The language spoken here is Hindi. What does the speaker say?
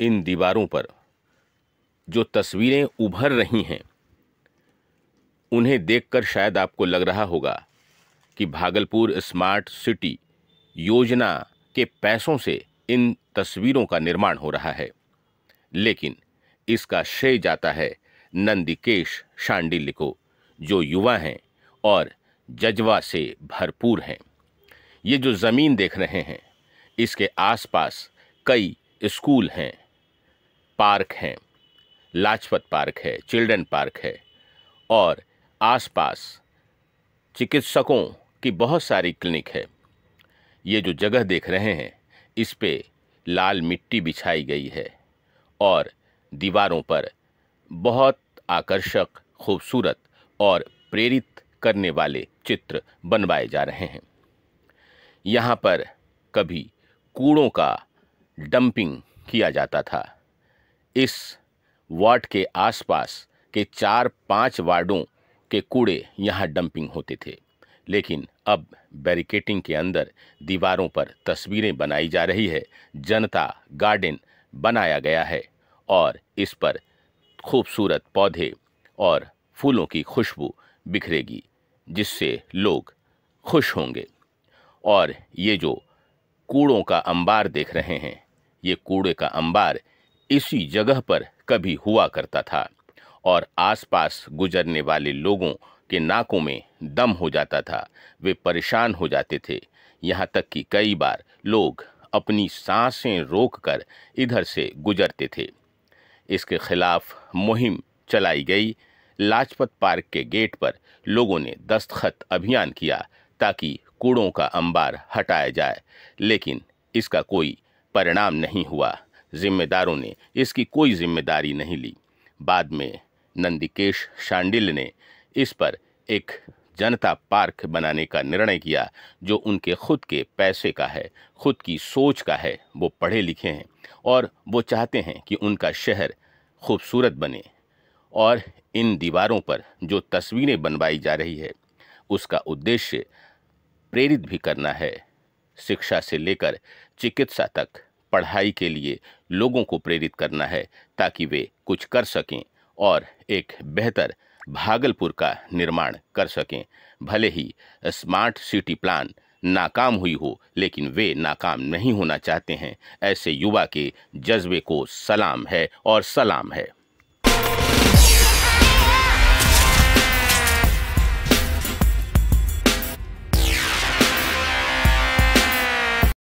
इन दीवारों पर जो तस्वीरें उभर रही हैं उन्हें देखकर शायद आपको लग रहा होगा कि भागलपुर स्मार्ट सिटी योजना के पैसों से इन तस्वीरों का निर्माण हो रहा है लेकिन इसका श्रेय जाता है नंदिकेश शांडिल्य को जो युवा हैं और जज्वा से भरपूर हैं ये जो ज़मीन देख रहे हैं इसके आसपास कई स्कूल हैं पार्क हैं लाजपत पार्क है चिल्ड्रन पार्क है और आसपास चिकित्सकों की बहुत सारी क्लिनिक है ये जो जगह देख रहे हैं इस पे लाल मिट्टी बिछाई गई है और दीवारों पर बहुत आकर्षक खूबसूरत और प्रेरित करने वाले चित्र बनवाए जा रहे हैं यहाँ पर कभी कूड़ों का डंपिंग किया जाता था इस वार्ड के आसपास के चार पांच वार्डों के कूड़े यहाँ डंपिंग होते थे लेकिन अब बैरिकेटिंग के अंदर दीवारों पर तस्वीरें बनाई जा रही है जनता गार्डन बनाया गया है और इस पर खूबसूरत पौधे और फूलों की खुशबू बिखरेगी जिससे लोग खुश होंगे और ये जो कूड़ों का अंबार देख रहे हैं ये कूड़े का अंबार इसी जगह पर कभी हुआ करता था और आसपास गुजरने वाले लोगों के नाकों में दम हो जाता था वे परेशान हो जाते थे यहाँ तक कि कई बार लोग अपनी सांसें रोककर इधर से गुजरते थे इसके खिलाफ मुहिम चलाई गई लाजपत पार्क के गेट पर लोगों ने दस्तखत अभियान किया ताकि कूड़ों का अंबार हटाया जाए लेकिन इसका कोई परिणाम नहीं हुआ जिम्मेदारों ने इसकी कोई जिम्मेदारी नहीं ली बाद में नंदिकेश शांडिल ने इस पर एक जनता पार्क बनाने का निर्णय किया जो उनके खुद के पैसे का है खुद की सोच का है वो पढ़े लिखे हैं और वो चाहते हैं कि उनका शहर खूबसूरत बने और इन दीवारों पर जो तस्वीरें बनवाई जा रही है उसका उद्देश्य प्रेरित भी करना है शिक्षा से लेकर चिकित्सा तक पढ़ाई के लिए लोगों को प्रेरित करना है ताकि वे कुछ कर सकें और एक बेहतर भागलपुर का निर्माण कर सकें भले ही स्मार्ट सिटी प्लान नाकाम हुई हो लेकिन वे नाकाम नहीं होना चाहते हैं ऐसे युवा के जज्बे को सलाम है और सलाम है